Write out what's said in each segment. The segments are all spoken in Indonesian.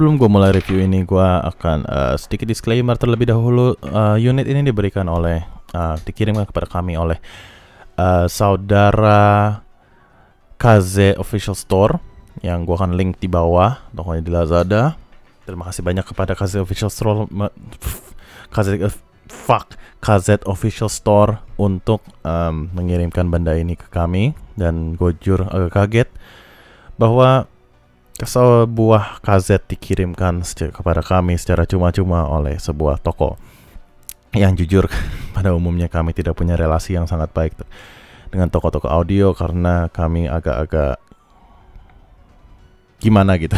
sebelum gue mulai review ini, gue akan uh, sedikit disclaimer terlebih dahulu. Uh, unit ini diberikan oleh, uh, dikirimkan kepada kami oleh uh, saudara KZ Official Store yang gue akan link di bawah tokonya di Lazada. Terima kasih banyak kepada KZ Official Store, KZ fuck KZ Official Store untuk um, mengirimkan benda ini ke kami dan gue jujur agak kaget bahwa Kesel buah kz dikirimkan kepada kami secara cuma-cuma oleh sebuah toko. Yang jujur, pada umumnya kami tidak punya relasi yang sangat baik dengan toko-toko audio karena kami agak-agak gimana gitu.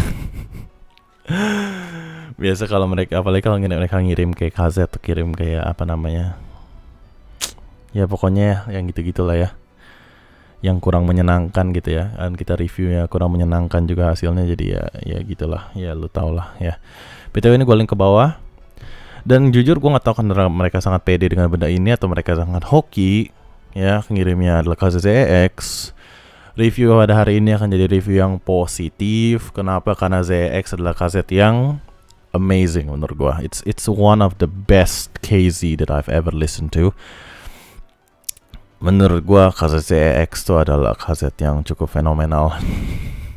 Biasa kalau mereka apalagi kalau mereka ngirim kayak kaset, kirim kayak apa namanya? Ya pokoknya yang gitu-gitulah ya yang kurang menyenangkan gitu ya dan kita reviewnya kurang menyenangkan juga hasilnya jadi ya ya gitulah ya lu tau lah ya btw ini gue link ke bawah dan jujur gue nggak tahu kan mereka sangat pede dengan benda ini atau mereka sangat hoki ya ngirimnya adalah ZX review pada hari ini akan jadi review yang positif kenapa karena ZX adalah kaset yang amazing menurut gue it's it's one of the best KZ that I've ever listened to menurut gue kaset CEX itu adalah kaset yang cukup fenomenal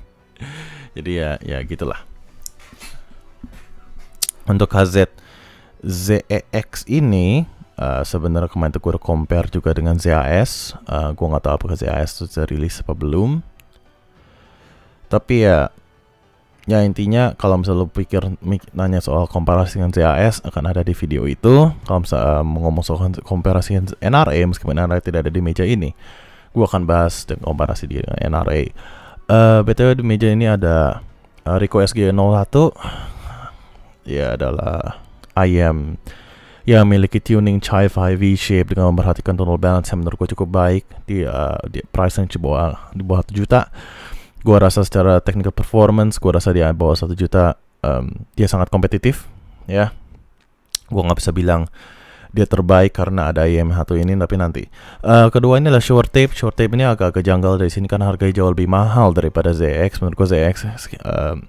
jadi ya ya gitulah untuk kaset ZEX ini uh, sebenarnya kemarin tuh gue compare juga dengan ZAS uh, eh, gue nggak tahu apakah ZAS itu sudah rilis apa belum tapi ya ya intinya kalau misalnya lo pikir nanya soal komparasi dengan CAS akan ada di video itu kalau misalnya eh, ngomong soal komparasi dengan NRA meskipun NRA tidak ada di meja ini gue akan bahas dengan komparasi dia dengan NRA uh, eh, btw di meja ini ada uh, Rico SG01 ya adalah IM yang memiliki tuning Chai 5 V shape dengan memperhatikan tonal balance yang menurut gue cukup baik di, uh, di price yang di bawah 1 juta Gua rasa secara technical performance, gua rasa dia bawah satu juta um, dia sangat kompetitif, ya. Gua nggak bisa bilang dia terbaik karena ada IM1 ini tapi nanti. Uh, kedua ini adalah short tape. Short tape ini agak kejanggal dari sini karena harganya jauh lebih mahal daripada ZX. Menurut gua ZX uh,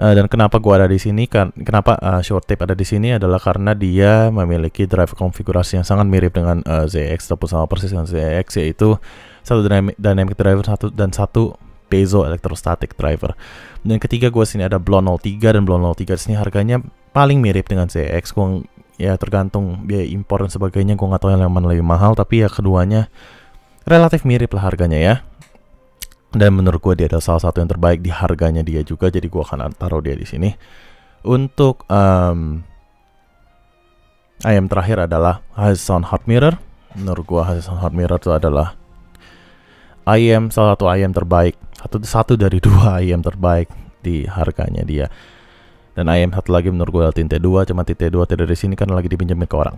Uh, dan kenapa gua ada di sini kan kenapa uh, short tape ada di sini adalah karena dia memiliki drive konfigurasi yang sangat mirip dengan uh, eh, ZX ataupun sama persis dengan ZX yaitu satu dynamic, dynamic driver satu dan satu piezo electrostatic driver. Dan ketiga gue sini ada Blon 03 dan Blon 03 sini harganya paling mirip dengan CX. Gue ya tergantung biaya impor dan sebagainya gue nggak tahu yang mana lebih mahal tapi ya keduanya relatif mirip lah harganya ya. Dan menurut gue dia adalah salah satu yang terbaik di harganya dia juga jadi gue akan taruh dia di sini. Untuk um, ayam terakhir adalah Hazon Hot Mirror. Menurut gue Hazon Hot Mirror itu adalah ayam salah satu ayam terbaik satu satu dari dua IM terbaik di harganya dia dan IM satu lagi menurut gue Tinte 2 cuma Tinte 2 tidak dari sini kan lagi dipinjemin ke orang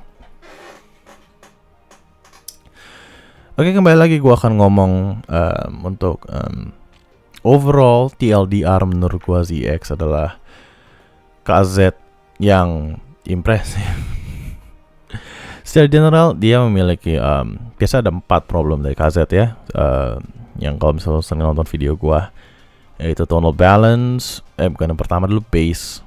Oke kembali lagi gue akan ngomong um, untuk um, overall TLDR menurut gue ZX adalah KZ yang impresif Secara general dia memiliki um, biasa ada empat problem dari KZ ya Um, yang kalau misalnya sering nonton video gua yaitu tonal balance eh bukan yang pertama dulu base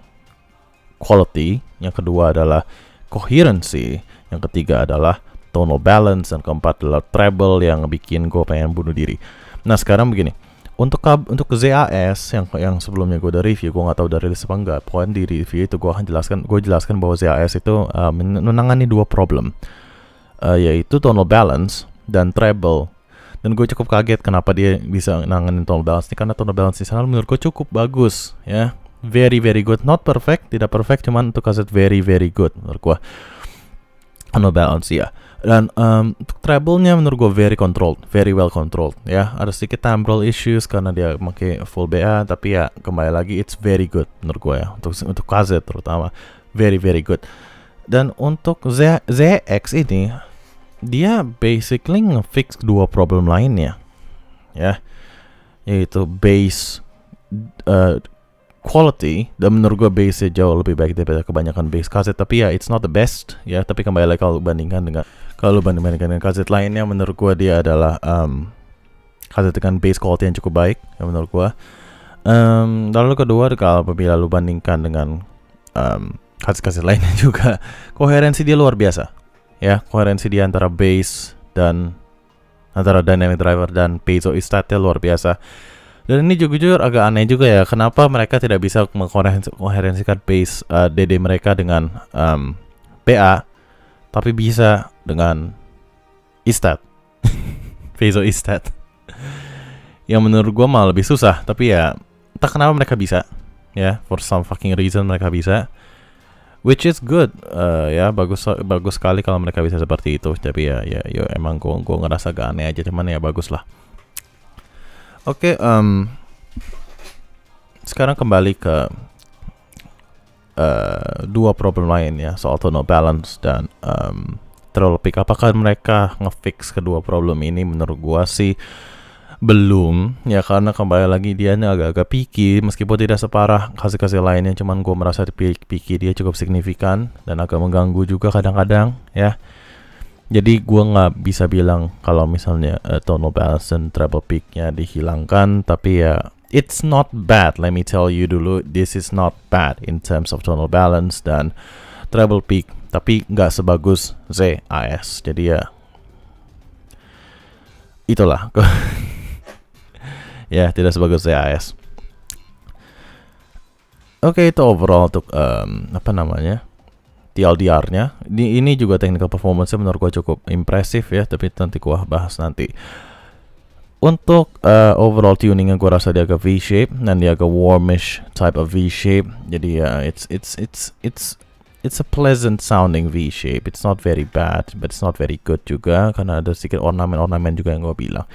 quality yang kedua adalah coherency yang ketiga adalah tonal balance dan keempat adalah treble yang bikin gua pengen bunuh diri nah sekarang begini untuk kab, untuk ZAS yang yang sebelumnya gue udah review gue nggak tahu dari rilis apa enggak poin di review itu gue akan jelaskan gue jelaskan bahwa ZAS itu uh, eh, menangani dua problem uh, yaitu tonal balance dan treble dan gue cukup kaget kenapa dia bisa nanganin tonal balance ini karena tonal balance di sana menurut gue cukup bagus ya very very good not perfect tidak perfect cuman untuk kaset very very good menurut gue tonal balance ya dan um, treble-nya menurut gue very controlled, very well controlled ya. Ada sedikit timbrel issues karena dia pakai full BA tapi ya kembali lagi it's very good menurut gue ya untuk untuk KZ terutama very very good. Dan untuk Z ZX ini dia basically ngefix dua problem lainnya ya yaitu base uh, quality dan menurut gua base jauh lebih baik daripada kebanyakan base kaset tapi ya it's not the best ya tapi kembali lagi kalau bandingkan dengan kalau bandingkan dengan kaset lainnya menurut gua dia adalah um, kaset dengan base quality yang cukup baik ya menurut gua. um, lalu kedua kalau apabila lu bandingkan dengan um, kaset-kaset lainnya juga koherensi dia luar biasa ya koherensi di antara base dan antara dynamic driver dan piezo estate ya, luar biasa dan ini juga jujur agak aneh juga ya kenapa mereka tidak bisa mengkoherensikan base uh, DD mereka dengan um, PA tapi bisa dengan istat piezo istat yang menurut gue malah lebih susah tapi ya tak kenapa mereka bisa ya for some fucking reason mereka bisa which is good uh, ya bagus bagus sekali kalau mereka bisa seperti itu tapi ya ya, ya emang gua gua ngerasa gak aneh aja cuman ya bagus lah oke okay, um, sekarang kembali ke uh, dua problem lain ya soal tonal balance dan um, terlalu pick apakah mereka ngefix kedua problem ini menurut gua sih belum ya karena kembali lagi dia ini agak-agak picky meskipun tidak separah kasih-kasih lainnya cuman gue merasa picky dia cukup signifikan dan agak mengganggu juga kadang-kadang ya jadi gue nggak bisa bilang kalau misalnya uh, eh, tonal balance dan treble picknya dihilangkan tapi ya it's not bad let me tell you dulu this is not bad in terms of tonal balance dan treble peak tapi nggak sebagus ZAS jadi ya itulah ya tidak sebagus CIs. oke itu overall untuk um, apa namanya TLDR-nya ini, ini juga technical performance nya menurut gua cukup impresif ya tapi nanti gua bahas nanti untuk uh, overall tuningnya gue rasa dia agak V shape dan dia agak warmish type of V shape. Jadi ya uh, it's it's it's it's it's a pleasant sounding V shape. It's not very bad, but it's not very good juga karena ada sedikit ornamen-ornamen juga yang gue bilang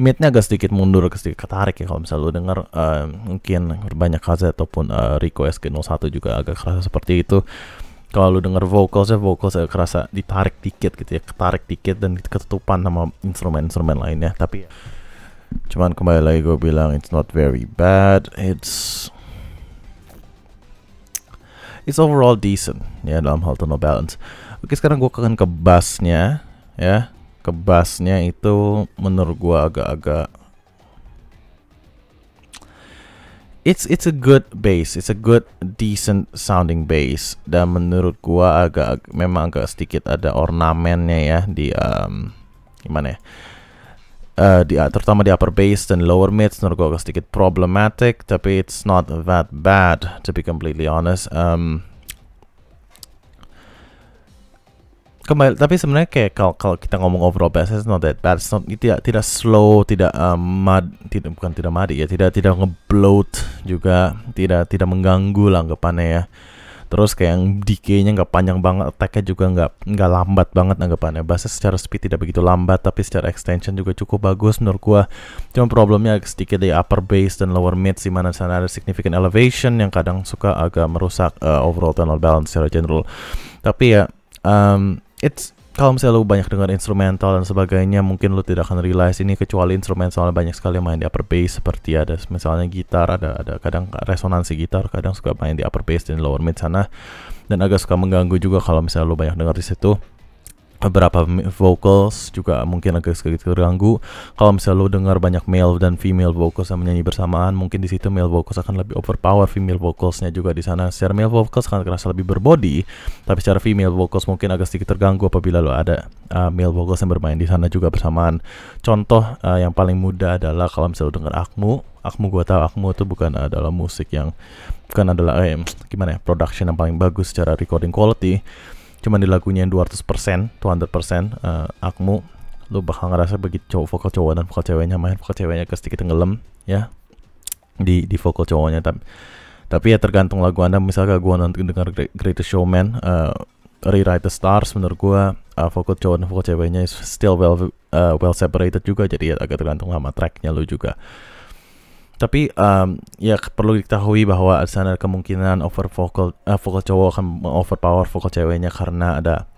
midnya agak sedikit mundur agak sedikit ketarik ya kalau misalnya lu dengar uh, eh, mungkin banyak KZ ataupun uh, Rico SK01 juga agak kerasa seperti itu kalau lu denger vocalsnya vocals agak kerasa ditarik dikit gitu ya ketarik dikit dan ketutupan sama instrumen-instrumen lainnya tapi ya, cuman kembali lagi gue bilang it's not very bad it's it's overall decent ya dalam hal tonal balance oke sekarang gue akan ke bassnya ya ke bassnya itu menurut gua agak-agak it's it's a good bass, it's a good decent sounding bass dan menurut gua agak memang agak sedikit ada ornamennya ya di um, gimana ya? Uh, di terutama di upper bass dan lower mids, menurut gua agak sedikit problematic tapi it's not that bad to be completely honest. Um, kembali tapi sebenarnya kayak kalau kalau kita ngomong overall bass it's not that bad it's not tidak tidak slow tidak um, mad tidak bukan tidak madi ya tidak tidak ngebloat juga tidak tidak mengganggu lah anggapannya ya terus kayak yang decay-nya nggak panjang banget attack-nya juga nggak nggak lambat banget anggapannya bass secara speed tidak begitu lambat tapi secara extension juga cukup bagus menurut gua cuma problemnya sedikit di upper base dan lower mid di mana sana ada significant elevation yang kadang suka agak merusak uh, overall tonal balance secara general tapi ya um, it's kalau misalnya lu banyak dengar instrumental dan sebagainya mungkin lu tidak akan realize ini kecuali instrumental banyak sekali yang main di upper bass seperti ada misalnya gitar ada ada kadang resonansi gitar kadang suka main di upper bass dan lower mid sana dan agak suka mengganggu juga kalau misalnya lu banyak dengar di situ beberapa vocals juga mungkin agak sedikit terganggu. Kalau misalnya lo dengar banyak male dan female vocals yang menyanyi bersamaan, mungkin di situ male vocals akan lebih overpower female vocalsnya juga di sana. Secara male vocals akan terasa lebih berbody, tapi secara female vocals mungkin agak sedikit terganggu apabila lo ada uh, male vocals yang bermain di sana juga bersamaan. Contoh uh, yang paling mudah adalah kalau misalnya lo dengar Akmu, Akmu gue tahu Akmu itu bukan adalah musik yang bukan adalah eh, gimana ya production yang paling bagus secara recording quality cuman di lagunya 200% 200% uh, akmu lu bakal ngerasa begitu cowok vokal cowok dan vokal ceweknya main vokal ceweknya ke sedikit tenggelam ya di di vokal cowoknya tapi tapi ya tergantung lagu anda misalnya gua nanti dengar Greatest Showman uh, Rewrite the Stars menurut gua uh, vokal cowok dan vokal ceweknya is still well uh, well separated juga jadi ya agak tergantung sama tracknya lu juga tapi um, ya perlu diketahui bahwa Alexander kemungkinan over vocal uh, vocal cowok akan overpower vocal ceweknya karena ada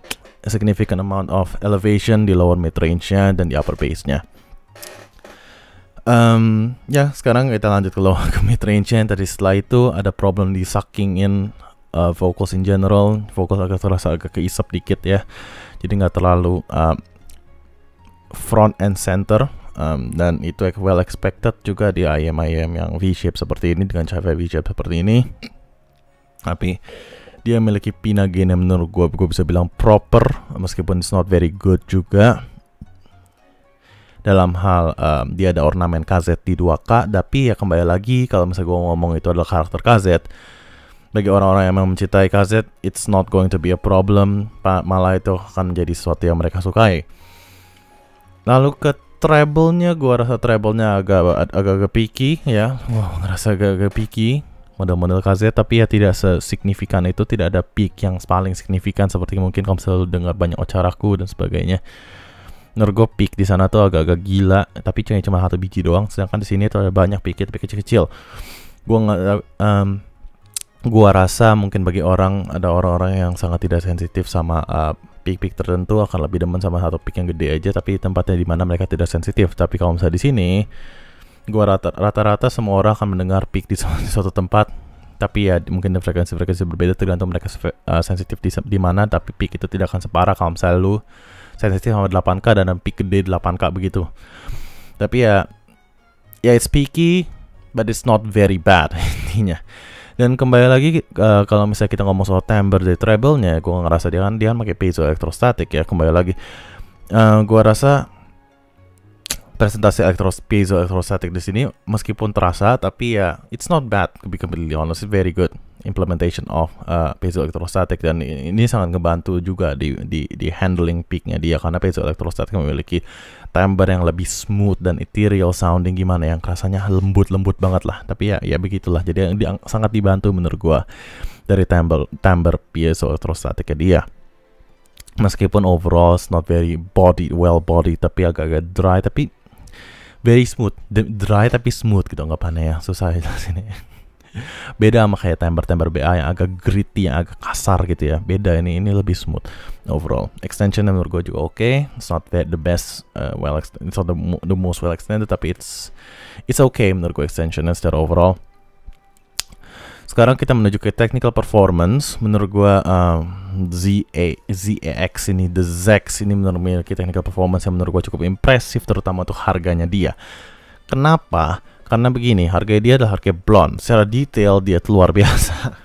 significant amount of elevation di lower mid range-nya dan di upper bass-nya. Um, ya sekarang kita lanjut ke lower ke mid range-nya. Tadi setelah itu ada problem di sucking in uh, vocals in general. Vocals agak terasa agak keisap dikit ya. Jadi nggak terlalu uh, front and center um, dan itu well expected juga di IM-IM yang V-shape seperti ini dengan cafe V-shape seperti ini tapi dia memiliki pina gain yang menurut gue gue bisa bilang proper meskipun it's not very good juga dalam hal um, dia ada ornamen KZ di 2K tapi ya kembali lagi kalau misalnya gue ngomong itu adalah karakter KZ bagi orang-orang yang memang mencintai KZ it's not going to be a problem malah itu akan menjadi sesuatu yang mereka sukai lalu ke Treble-nya gua rasa treble-nya agak agak-agak picky ya. Gua ngerasa agak-agak picky model-model KZ tapi ya tidak sesignifikan itu tidak ada peak yang paling signifikan seperti mungkin kamu selalu dengar banyak ocaraku dan sebagainya Nergo peak di sana tuh agak-agak gila tapi cuma cuma satu biji doang sedangkan di sini tuh ada banyak peak tapi kecil-kecil gue nggak um, eh, gua rasa mungkin bagi orang ada orang-orang yang sangat tidak sensitif sama uh, Pik-pik tertentu akan lebih demen sama satu pik yang gede aja tapi tempatnya di mana mereka tidak sensitif. Tapi kalau misalnya di sini gua rata-rata semua orang akan mendengar pik di suatu tempat tapi ya mungkin frekuensi-frekuensi berbeda tergantung mereka uh, sensitif di, di mana tapi pik itu tidak akan separah kalau misalnya lu sensitif sama 8K dan pik gede 8K begitu tapi ya ya it's picky, but it's not very bad intinya dan kembali lagi uh, kalau misalnya kita ngomong soal timbre dari treble-nya, gue ngerasa dia kan dia kan pakai piezo elektrostatik ya. Kembali lagi, uh, eh, gue rasa presentasi elektros piezo elektrostatik di sini meskipun terasa tapi ya it's not bad to be completely honest, it's very good implementation of uh, piezoelectrostatic dan ini sangat ngebantu juga di di di handling peaknya dia karena piezoelectrostatic memiliki timbre yang lebih smooth dan ethereal sounding gimana yang rasanya lembut-lembut banget lah tapi ya ya begitulah jadi dia sangat dibantu menurut gua dari timbre timbre piezoelectrostaticnya dia meskipun overall it's not very body well body tapi agak-agak dry tapi very smooth dry tapi smooth gitu nggak panah ya susah ya sini beda sama kayak temper-temper BA yang agak gritty yang agak kasar gitu ya beda ini ini lebih smooth overall extension menurut gue juga oke okay. it's not that the best uh, well it's not the, the most well extended tapi it's it's okay menurut gue extensionnya secara overall sekarang kita menuju ke technical performance. Menurut gua uh, um, ZA, ZAX ini, the ZAX ini menurut memiliki technical performance yang menurut gua cukup impresif terutama untuk harganya dia. Kenapa? karena begini harga dia adalah harga blonde secara detail dia luar biasa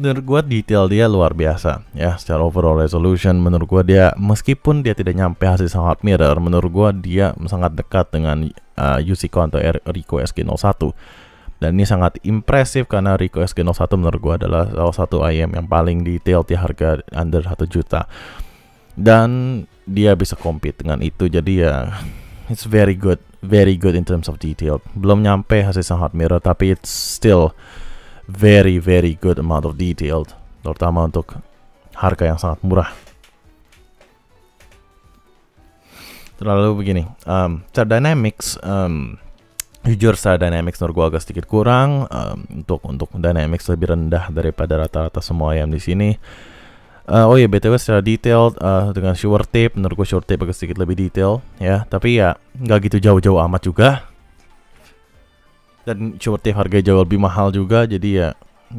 menurut gua detail dia luar biasa ya secara overall resolution menurut gua dia meskipun dia tidak nyampe hasil sangat mirror menurut gua dia sangat dekat dengan uh, UC atau Rico sk 01 dan ini sangat impresif karena Rico sk 01 menurut gua adalah salah satu IM yang paling detail di harga under 1 juta dan dia bisa compete dengan itu jadi ya it's very good, very good in terms of detail. Belum nyampe hasil Hot Mirror, tapi it's still very very good amount of detail, terutama untuk harga yang sangat murah. Terlalu begini, um, secara dynamics, um, jujur secara dynamics menurut gue agak sedikit kurang um, untuk untuk dynamics lebih rendah daripada rata-rata semua yang di sini. Uh, oh iya, btw secara detail uh, dengan sure tape menurut gue sure tape agak sedikit lebih detail ya tapi ya nggak gitu jauh-jauh amat juga dan sure tape harganya jauh lebih mahal juga jadi ya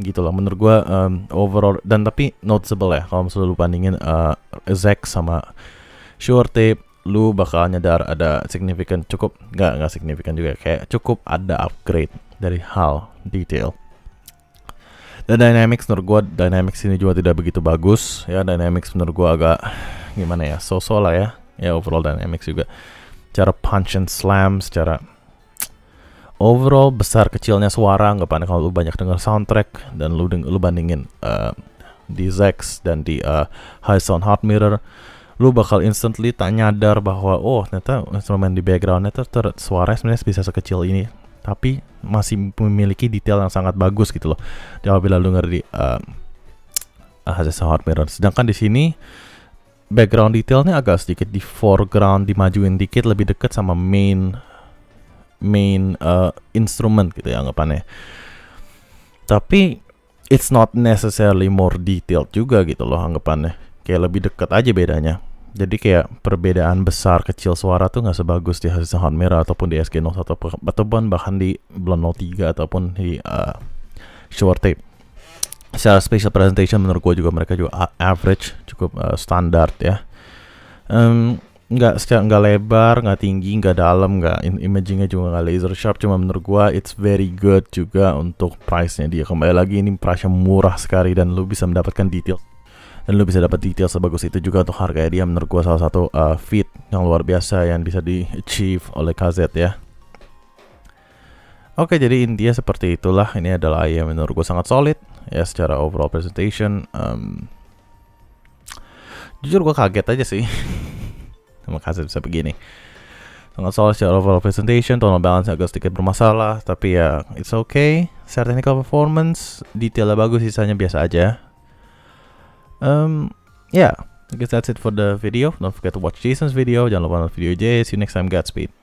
gitu lah menurut gua um, overall dan tapi noticeable ya kalau misalnya lu bandingin uh, Zack sama sure tape lu bakal nyadar ada signifikan cukup nggak nggak signifikan juga kayak cukup ada upgrade dari hal detail dan Dynamics menurut gua Dynamics ini juga tidak begitu bagus ya Dynamics menurut gua agak gimana ya so-so lah ya ya overall Dynamics juga cara punch and slam secara overall besar kecilnya suara nggak pandai kalau lu banyak dengar soundtrack dan lu lu bandingin uh, di Zex dan di uh, High Sound Hard Mirror lu bakal instantly tak nyadar bahwa oh ternyata instrumen di backgroundnya ter, ter suaranya sebenarnya bisa sekecil ini tapi masih memiliki detail yang sangat bagus gitu loh. Apabila lu ngerti uh, uh, hot mirror. Sedangkan di sini background detailnya agak sedikit di foreground dimajuin dikit lebih dekat sama main main uh, instrument gitu ya anggapannya. Tapi it's not necessarily more detailed juga gitu loh anggapannya. Kayak lebih dekat aja bedanya. Jadi kayak perbedaan besar kecil suara tuh nggak sebagus di Hasil Hot Mirror ataupun di SG01 ataupun bahkan di Blon 03 ataupun di uh, Short Tape. Secara special presentation menurut gue juga mereka juga average cukup uh, standar ya. Um, nggak secara nggak lebar nggak tinggi nggak dalam nggak imagingnya juga nggak laser sharp cuma menurut gua it's very good juga untuk price nya dia kembali lagi ini price yang murah sekali dan lu bisa mendapatkan detail dan lu bisa dapat detail sebagus itu juga untuk harganya dia menurut gua salah satu uh, fit yang luar biasa yang bisa di achieve oleh KZ ya Oke jadi intinya seperti itulah ini adalah AI yang menurut gue sangat solid ya secara overall presentation um, jujur gua kaget aja sih sama KZ bisa begini sangat solid secara overall presentation tonal balance agak sedikit bermasalah tapi ya it's okay secara technical performance detailnya bagus sisanya biasa aja um, yeah, I guess that's it for the video. Don't forget to watch Jason's video. Jangan lupa nonton video J. See you next time. Godspeed.